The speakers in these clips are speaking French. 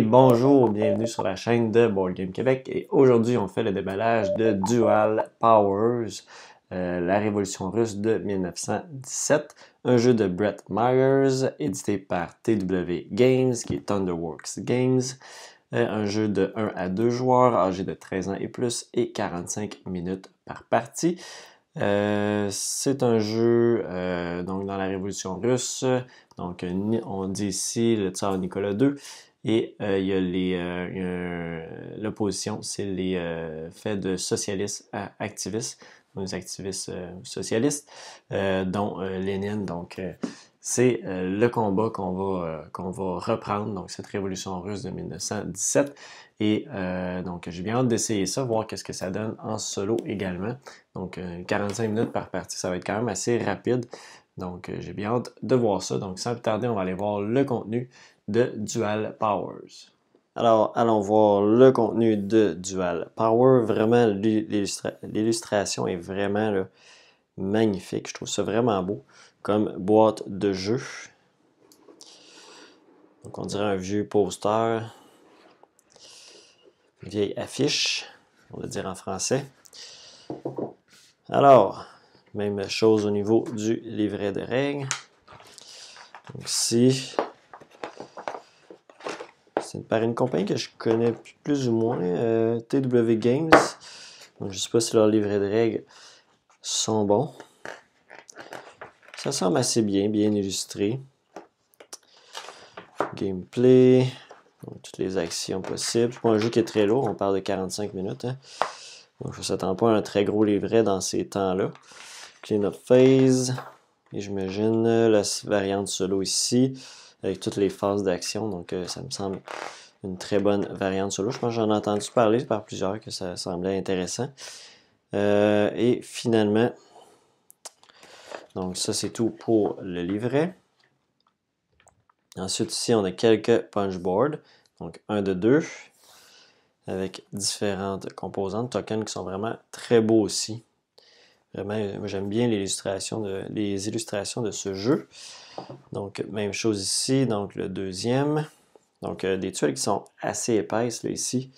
bonjour, bienvenue sur la chaîne de Board Game Québec. Et aujourd'hui, on fait le déballage de Dual Powers, euh, la révolution russe de 1917, un jeu de Brett Myers, édité par TW Games, qui est Thunderworks Games. Euh, un jeu de 1 à 2 joueurs, âgés de 13 ans et plus, et 45 minutes par partie. Euh, c'est un jeu donc dans la révolution russe. Donc, on dit ici le tsar Nicolas II et euh, il y a les, euh, l'opposition, c'est les euh, faits de socialistes à activistes, les activistes socialistes, dont Lénine. Donc, c'est le combat qu'on va, qu'on va reprendre, donc cette révolution russe de 1917. Et donc, j'ai bien hâte d'essayer ça, voir qu'est-ce que ça donne en solo également. Donc, 45 minutes par partie, ça va être quand même assez rapide. Donc, j'ai bien hâte de voir ça. Donc, sans plus tarder, on va aller voir le contenu de Dual Powers. Alors, allons voir le contenu de Dual Power. Vraiment, l'illustration est vraiment magnifique. Je trouve ça vraiment beau comme boîte de jeu. Donc, on dirait un vieux poster, une vieille affiche, on va dire en français. Alors, même chose au niveau du livret de règles. Donc, ici, c'est par une compagnie que je connais plus ou moins, euh, TW Games. Donc, je ne sais pas si leurs livrets de règles sont bons. Ça semble assez bien, bien illustré. Gameplay, toutes les actions possibles. Pour un jeu qui est très lourd, on parle de 45 minutes. Hein. je ne s'attends pas à un très gros livret dans ces temps-là. Clean up phase. Et j'imagine la variante solo ici avec toutes les phases d'action. Donc, euh, ça me semble une très bonne variante solo. Je pense que j'en ai entendu parler par plusieurs que ça semblait intéressant. Euh, et finalement, donc ça c'est tout pour le livret. Ensuite ici on a quelques punchboards, donc un de deux, avec différentes composantes, tokens qui sont vraiment très beaux aussi. Vraiment, j'aime bien les illustrations de ce jeu. Donc, même chose ici, donc le deuxième. Donc, euh, des tuiles qui sont assez épaisses, là, ici.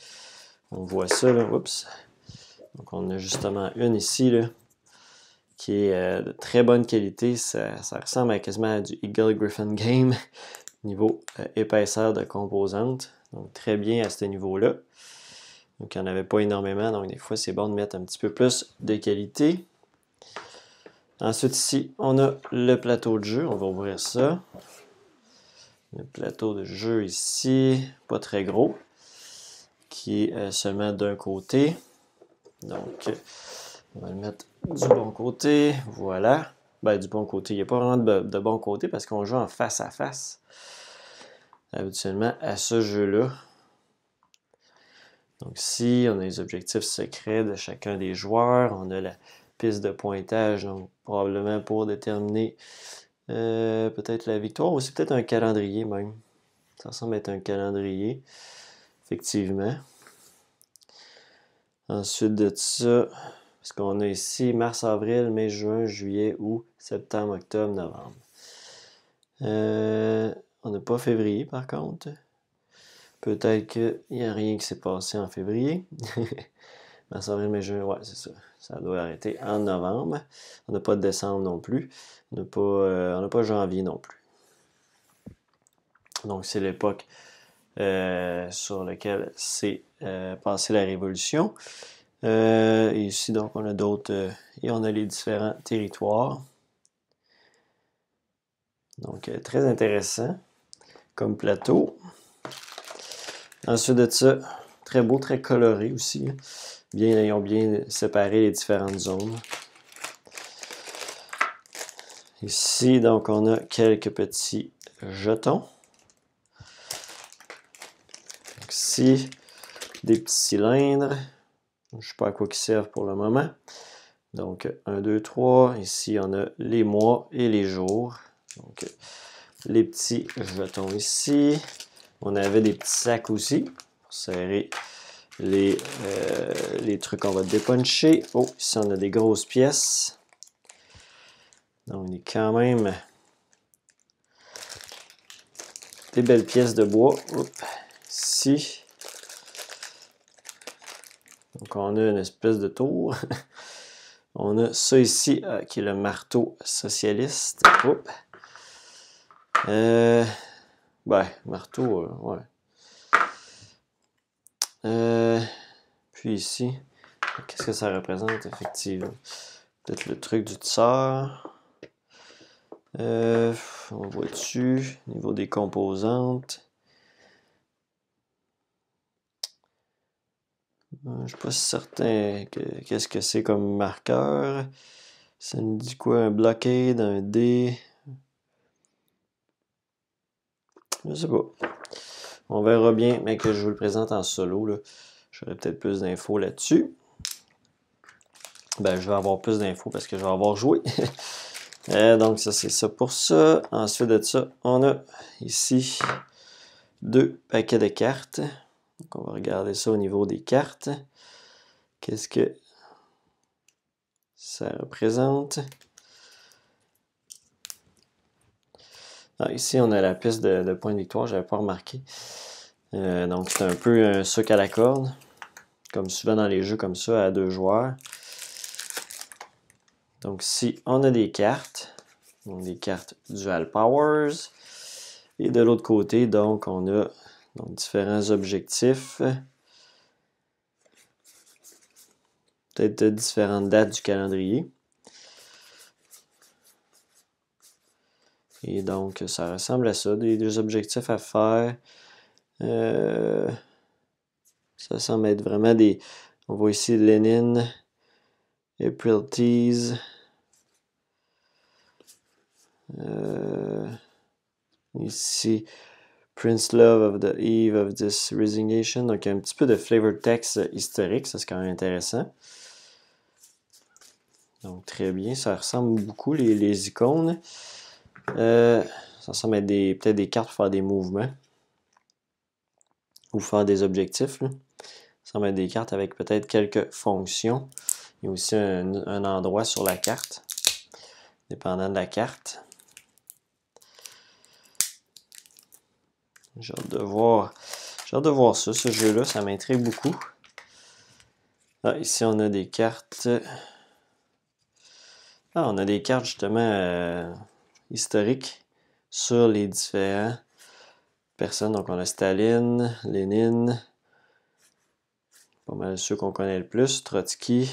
On voit ça, là. Oups. Donc, on a justement une ici, là, qui est euh, de très bonne qualité. Ça, ressemble quasiment à du Eagle Griffin Game, niveau euh, épaisseur de composante. Donc, très bien à ce niveau-là. Donc, il n'y en avait pas énormément. Donc, des fois, c'est bon de mettre un petit peu plus de qualité. Ensuite, ici, on a le plateau de jeu. On va ouvrir ça. Le plateau de jeu ici, pas très gros, qui est euh, seulement d'un côté. Donc, on va le mettre du bon côté. Voilà. Ben, du bon côté. Il n'y a pas vraiment de, de bon côté parce qu'on joue en face à face. Habituellement, à ce jeu-là. Donc, ici, on a les objectifs secrets de chacun des joueurs. On a la, de pointage, donc probablement pour déterminer euh, peut-être la victoire, ou c'est peut-être un calendrier même. Ça semble être un calendrier, effectivement. Ensuite de ça, parce qu'on a ici, mars, avril, mai, juin, juillet, août, septembre, octobre, novembre. Euh, on n'a pas février par contre. Peut-être qu'il n'y a rien qui s'est passé en février. ça. doit arrêter en novembre. On n'a pas de décembre non plus. On n'a pas, de euh, janvier non plus. Donc, c'est l'époque euh, sur laquelle s'est euh, passée la Révolution. et ici, donc, on a d'autres. et on a les différents territoires. Donc, très intéressant comme plateau. Ensuite de ça, très beau, très coloré aussi. Hein. Bien, ayons bien séparé les différentes zones. Ici, donc, on a quelques petits jetons. ici, des petits cylindres. Je ne sais pas à quoi ils servent pour le moment. Donc, 1, 2, 3. Ici, on a les mois et les jours. Donc, les petits jetons ici. On avait des petits sacs aussi pour serrer euh, les, trucs qu'on va dépuncher. Oh, ici on a des grosses pièces. Donc il est quand même des belles pièces de bois. Oups. Ici. Donc on a une espèce de tour. on a ça ici euh, qui est le marteau socialiste. Oups. Euh, ben, marteau, ouais. Euh, puis ici, qu'est-ce que ça représente effectivement? Peut-être le truc du tisseur. on voit dessus, niveau des composantes. Euh, je ne suis pas certain qu'est-ce que c'est comme marqueur. Ça nous dit quoi? Un blockade, un dé. Je ne sais pas. On verra bien, mais que je vous le présente en solo. J'aurai peut-être plus d'infos là-dessus. Ben, je vais avoir plus d'infos parce que je vais avoir joué. Euh, donc, ça, c'est ça pour ça. Ensuite de ça, on a ici deux paquets de cartes. Donc, on va regarder ça au niveau des cartes. Qu'est-ce que ça représente? Ah, ici, on a la piste de, de point de victoire, je n'avais pas remarqué. Euh, donc, c'est un peu un suc à la corde, comme souvent dans les jeux comme ça, à deux joueurs. Donc, ici, on a des cartes, donc des cartes Dual Powers. Et de l'autre côté, donc, on a différents objectifs. Peut-être différentes dates du calendrier. Et donc, ça ressemble à ça. Des, objectifs à faire. Euh, ça semble être vraiment des. On voit ici Lenin, April Euh, ici, Prince Love of the Eve of This Resignation. Donc, un petit peu de flavor text historique, ça c'est quand même intéressant. Donc, très bien, ça ressemble beaucoup les, les icônes. Euh, ça semble être des, peut-être des cartes pour faire des mouvements. Ou faire des objectifs. Ça semble être des cartes avec peut-être quelques fonctions. Il y a aussi un, endroit sur la carte. Dépendant de la carte. J'ai hâte de voir. J'ai de voir ça, ce jeu-là, ça m'intéresse beaucoup. Ah, ici on a des cartes. Ah, on a des cartes justement euh, historique sur les différents personnes. Donc, on a Staline, Lénine, pas mal ceux qu'on connaît le plus, Trotsky.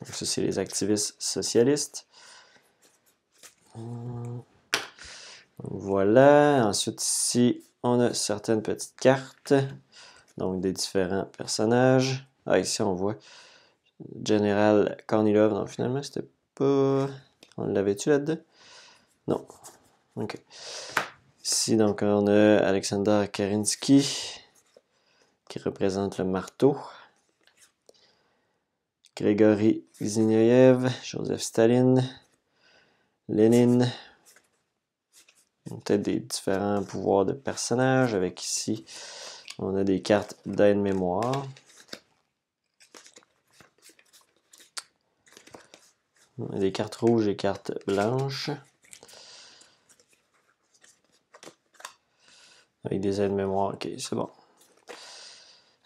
Donc, ça, les activistes socialistes. voilà. Ensuite, ici, on a certaines petites cartes, donc des différents personnages. Ah, ici, on voit General Kornilov, non, finalement, c'était pas. On l'avait-tu là-dedans? Non. OK. Ici, donc, on a Alexander Kerensky, qui représente le marteau. Grégory Zinoviev, Joseph Stalin, Lénine. Peut-être des différents pouvoirs de personnages, avec ici, on a des cartes d'aide-mémoire. Des cartes rouges et cartes blanches. Avec des aides-mémoire, ok, c'est bon.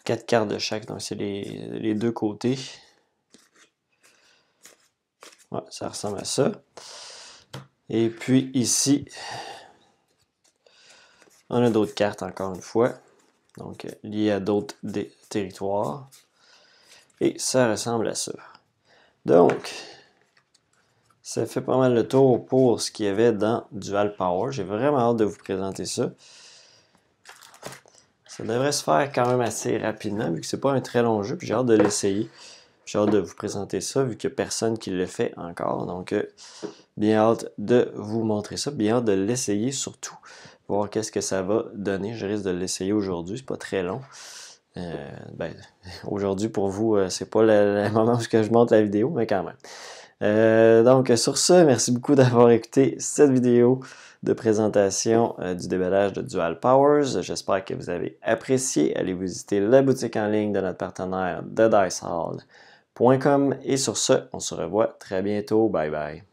Quatre cartes de chaque, donc c'est les, les, deux côtés. Ouais, ça ressemble à ça. Et puis ici, on a d'autres cartes encore une fois, donc liées à d'autres territoires. Et ça ressemble à ça. Donc, ça fait pas mal le tour pour ce qu'il y avait dans Dual Power. J'ai vraiment hâte de vous présenter ça. Ça devrait se faire quand même assez rapidement, vu que c'est pas un très long jeu, j'ai hâte de l'essayer. J'ai hâte de vous présenter ça, vu qu'il n'y a personne qui le fait encore. Donc, euh, bien hâte de vous montrer ça, bien hâte de l'essayer surtout, voir qu'est-ce que ça va donner. Je risque de l'essayer aujourd'hui, c'est pas très long. Euh, ben, aujourd'hui, pour vous, ce euh, c'est pas le, le moment où je monte la vidéo, mais quand même. Euh, donc, sur ce, merci beaucoup d'avoir écouté cette vidéo de présentation euh, du déballage de Dual Powers. J'espère que vous avez apprécié. Allez visiter la boutique en ligne de notre partenaire thedicehall.com. Et sur ce, on se revoit très bientôt. Bye bye.